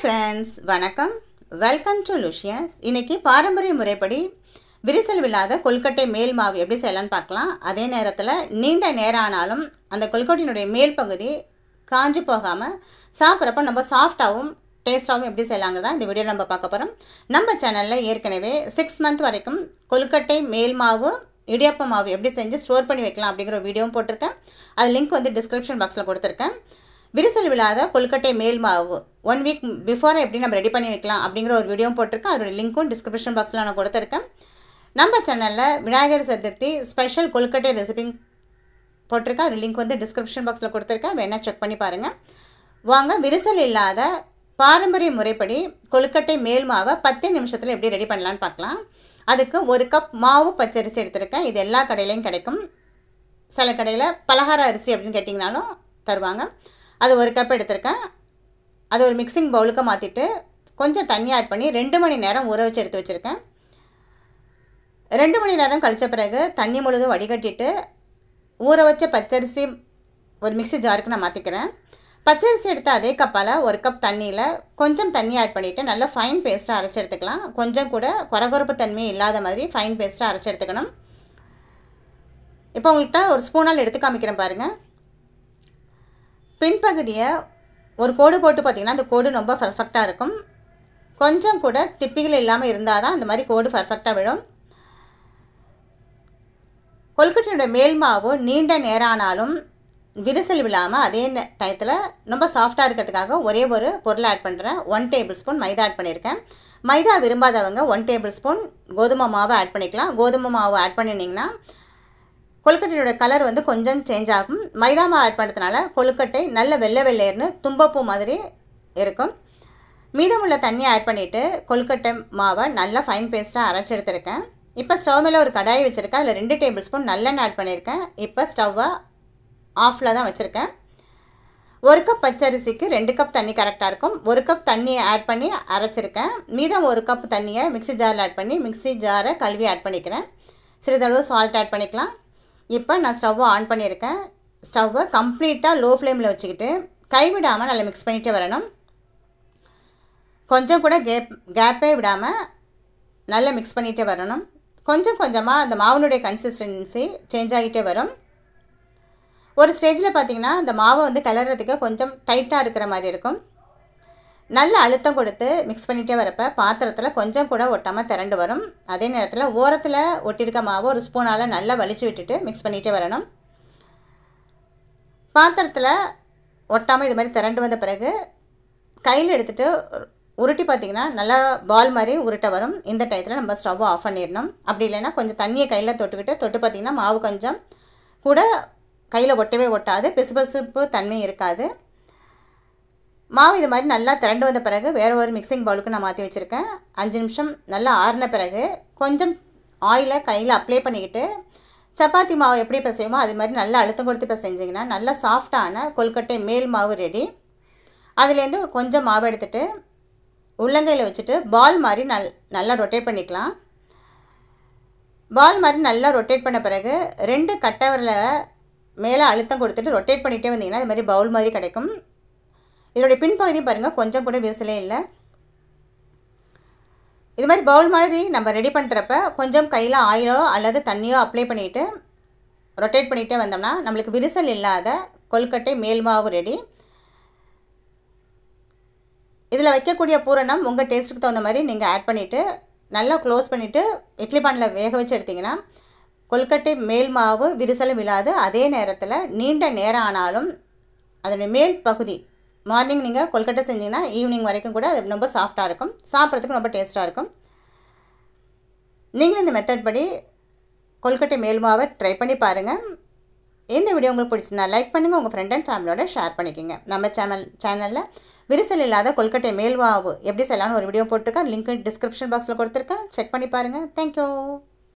hi friends வணக்கம் welcome to luscious இன்றைக்கி பாரம்பரிய முறைப்படி விரிசல் இல்லாத கொல்கட்டை மேல் மாவு எப்படி செய்யலாம்னு பார்க்கலாம் அதே நேரத்தில் நீண்ட நேரம் ஆனாலும் அந்த கொல்கட்டையினுடைய மேல் பகுதி காஞ்சி போகாமல் சாப்பிட்றப்ப நம்ம சாஃப்டாகவும் டேஸ்ட்டாகவும் எப்படி செய்யலாங்கிறதா இந்த வீடியோ நம்ம பார்க்க போகிறோம் நம்ம சேனலில் ஏற்கனவே சிக்ஸ் மந்த் வரைக்கும் கொல்கட்டை மேல் மாவு இடியப்ப மாவு எப்படி செஞ்சு ஸ்டோர் பண்ணி வைக்கலாம் அப்படிங்கிற வீடியோவும் போட்டிருக்கேன் அது லிங்க் வந்து டிஸ்கிரிப்ஷன் பாக்ஸில் கொடுத்துருக்கேன் விரிசல் விழாத கொல்கட்டை மேல் மாவு ஒன் வீக் பிஃபோரை எப்படி நம்ம ரெடி பண்ணி வைக்கலாம் அப்படிங்கிற ஒரு வீடியோவும் போட்டிருக்கேன் அதோடய லிங்க்கும் டிஸ்கிரிப்ஷன் பாக்ஸில் நான் கொடுத்துருக்கேன் நம்ம சேனலில் விநாயகர் சதுர்த்தி ஸ்பெஷல் கொல்கட்டை ரெசிபிங் போட்டிருக்கேன் அது லிங்க் வந்து டிஸ்கிரிப்ஷன் பாக்ஸில் கொடுத்துருக்கேன் வேணால் செக் பண்ணி பாருங்கள் வாங்க விரிசல் இல்லாத பாரம்பரிய முறைப்படி கொழுக்கட்டை மேல் மாவை பத்து நிமிஷத்தில் எப்படி ரெடி பண்ணலான்னு பார்க்கலாம் அதுக்கு ஒரு கப் மாவு பச்சரிசி எடுத்திருக்கேன் இது எல்லா கடையிலையும் கிடைக்கும் சில கடையில் பலகார அரிசி அப்படின்னு கேட்டிங்கனாலும் தருவாங்க அது ஒரு கப் எடுத்திருக்கேன் அது ஒரு மிக்சிங் பவுலுக்கு மாற்றிட்டு கொஞ்சம் தண்ணி ஆட் பண்ணி ரெண்டு மணி நேரம் ஊற வச்சு எடுத்து வச்சுருக்கேன் ரெண்டு மணி நேரம் கழித்த பிறகு தண்ணி முழுதும் வடிகட்டிட்டு ஊற வச்ச பச்சரிசி ஒரு மிக்சி ஜாருக்கு நான் மாற்றிக்கிறேன் பச்சரிசி எடுத்த அதே கப்பால் ஒரு கப் தண்ணியில் கொஞ்சம் தண்ணி ஆட் பண்ணிவிட்டு நல்லா ஃபைன் பேஸ்ட்டாக அரைச்சி எடுத்துக்கலாம் கொஞ்சம் கூட குறகுறப்பு தன்மை இல்லாத மாதிரி ஃபைன் பேஸ்ட்டாக அரைச்சி எடுத்துக்கணும் இப்போ உங்கள்கிட்ட ஒரு ஸ்பூனால் எடுத்து காமிக்கிறேன் பாருங்கள் பின்பகுதியை ஒரு கோடு போட்டு பார்த்திங்கன்னா அந்த கோடு ரொம்ப பர்ஃபெக்டாக இருக்கும் கொஞ்சம் கூட திப்பிகள் இல்லாமல் இருந்தால் தான் அந்த மாதிரி கோடு பர்ஃபெக்டாக விழும் கொல்கட்டினுடைய மேல் மாவு நீண்ட நேரம் ஆனாலும் விரிசல் விழாமல் அதே டயத்தில் ரொம்ப சாஃப்டாக இருக்கிறதுக்காக ஒரே ஒரு பொருள் ஆட் பண்ணுறேன் one tablespoon maida add பண்ணியிருக்கேன் மைதா விரும்பாதவங்க ஒன் டேபிள் ஸ்பூன் கோதுமை மாவை ஆட் பண்ணிக்கலாம் கோதுமை மாவு ஆட் பண்ணினீங்கன்னா கொழுக்கட்டையோட கலர் வந்து கொஞ்சம் சேஞ்ச் ஆகும் மைதா மாவு ஆட் பண்ணுறதுனால கொழுக்கட்டை நல்ல வெள்ளை வெள்ளையர்னு தும்பப்பூ மாதிரி இருக்கும் மீதமுள்ள தண்ணியை ஆட் பண்ணிவிட்டு கொழுக்கட்டை மாவை நல்லா ஃபைன் பேஸ்ட்டாக அரைச்சி எடுத்துருக்கேன் இப்போ ஸ்டவ் மேலே ஒரு கடாயை வச்சுருக்கேன் அதில் ரெண்டு டேபிள் ஸ்பூன் நல்லெண்ணெய் ஆட் பண்ணியிருக்கேன் இப்போ ஸ்டவ்வை ஆஃபில் தான் வச்சுருக்கேன் ஒரு கப் பச்சரிசிக்கு ரெண்டு கப் தண்ணி கரெக்டாக இருக்கும் ஒரு கப் தண்ணியை ஆட் பண்ணி அரைச்சிருக்கேன் மீதம் ஒரு கப் தண்ணியை மிக்சி ஜாரில் ஆட் பண்ணி மிக்சி ஜாரை கழுவி ஆட் பண்ணிக்கிறேன் சிறிதளவு சால்ட் ஆட் பண்ணிக்கலாம் இப்போ நான் ஸ்டவ்வை ஆன் பண்ணியிருக்கேன் ஸ்டவ்வை கம்ப்ளீட்டாக லோ ஃப்ளேமில் வச்சுக்கிட்டு கைவிடாமல் நல்லா மிக்ஸ் பண்ணிகிட்டே வரணும் கொஞ்சம் கூட கேப் கேப்பே விடாமல் நல்லா மிக்ஸ் பண்ணிகிட்டே வரணும் கொஞ்சம் கொஞ்சமாக அந்த மாவுனுடைய கன்சிஸ்டன்சி சேஞ்ச் ஆகிட்டே வரும் ஒரு ஸ்டேஜில் பார்த்திங்கன்னா அந்த மாவை வந்து கலர்றதுக்கு கொஞ்சம் டைட்டாக இருக்கிற மாதிரி இருக்கும் நல்ல அழுத்தம் கொடுத்து மிக்ஸ் பண்ணிகிட்டே வரப்போ பாத்திரத்தில் கொஞ்சம் கூட ஒட்டாமல் திரண்டு வரும் அதே நேரத்தில் ஓரத்தில் ஒட்டியிருக்க மாவை ஒரு ஸ்பூனால் நல்லா வலிச்சு விட்டுட்டு மிக்ஸ் பண்ணிகிட்டே வரணும் பாத்திரத்தில் ஒட்டாமல் இது மாதிரி திரண்டு வந்த பிறகு கையில் எடுத்துகிட்டு உருட்டி பார்த்திங்கன்னா நல்லா பால் மாதிரி உருட்ட வரும் இந்த டயத்தில் நம்ம ஸ்டவ் ஆஃப் பண்ணிடணும் அப்படி இல்லைன்னா கொஞ்சம் தண்ணியை கையில் தொட்டுக்கிட்டு தொட்டு பார்த்திங்கன்னா மாவு கொஞ்சம் கூட கையில் ஒட்டவே ஒட்டாது பிசுபசுப்பு தன்மை இருக்காது மாவு இது மாதிரி நல்லா திரண்டு வந்த பிறகு வேறு ஒரு மிக்சிங் பவுலுக்கு நான் மாற்றி வச்சுருக்கேன் அஞ்சு நிமிஷம் நல்லா ஆறின பிறகு கொஞ்சம் ஆயிலை கையில் அப்ளை பண்ணிக்கிட்டு சப்பாத்தி மாவு எப்படி இப்போ செய்வோமோ அது மாதிரி நல்லா அழுத்தம் கொடுத்து இப்போ செஞ்சிங்கன்னா நல்லா சாஃப்டான கொல்கட்டை மேல் மாவு ரெடி அதுலேருந்து கொஞ்சம் மாவு எடுத்துகிட்டு உள்ளங்கையில் வச்சுட்டு பால் மாதிரி நல் நல்லா ரொட்டேட் பண்ணிக்கலாம் பால் மாதிரி நல்லா ரொட்டேட் பண்ண பிறகு ரெண்டு கட்டவரில் மேலே அழுத்தம் கொடுத்துட்டு ரொட்டேட் பண்ணிகிட்டே வந்தீங்கன்னா அது மாதிரி பவுல் மாதிரி கிடைக்கும் இதனுடைய பின்பகுதியும் பாருங்கள் கொஞ்சம் கூட விரிசலே இல்லை இது மாதிரி பவுல் மாதிரி நம்ம ரெடி பண்ணுறப்ப கொஞ்சம் கையில் ஆயிலோ அல்லது தண்ணியோ அப்ளை பண்ணிவிட்டு ரொட்டேட் பண்ணிகிட்டே வந்தோம்னா நம்மளுக்கு விரிசல் இல்லாத கொல்கட்டை மேல் மாவு ரெடி இதில் வைக்கக்கூடிய பூரணம் உங்கள் டேஸ்ட்டுக்கு தகுந்த மாதிரி நீங்கள் ஆட் பண்ணிவிட்டு நல்லா க்ளோஸ் பண்ணிவிட்டு இட்லி பானில் வேக வச்சு எடுத்திங்கன்னா கொல்கட்டை மேல் மாவு விரிசலும் இல்லாது அதே நேரத்தில் நீண்ட நேரம் ஆனாலும் அதனுடைய மேல் பகுதி மார்னிங் நீங்கள் கொல்கட்டை செஞ்சிங்கன்னா ஈவினிங் வரைக்கும் கூட அது ரொம்ப சாஃப்டாக இருக்கும் சாப்பிட்றதுக்கு ரொம்ப டேஸ்ட்டாக இருக்கும் நீங்களும் இந்த மெத்தட் படி கொல்கட்டை மேல் மாவை ட்ரை பண்ணி பாருங்கள் இந்த வீடியோ உங்களுக்கு பிடிச்சிருந்தா லைக் பண்ணுங்கள் உங்கள் ஃப்ரெண்ட் அண்ட் ஃபேமிலியோட ஷேர் பண்ணிக்கோங்க நம்ம சேனல் சேனலில் விரிசல் இல்லாத கொல்கட்டை மேல்வாவு எப்படி செய்யலாம்னு ஒரு வீடியோ போட்டிருக்கேன் லிங்க் டிஸ்கிரிப்ஷன் பாக்ஸில் கொடுத்துருக்கேன் செக் பண்ணி பாருங்கள் தேங்க்யூ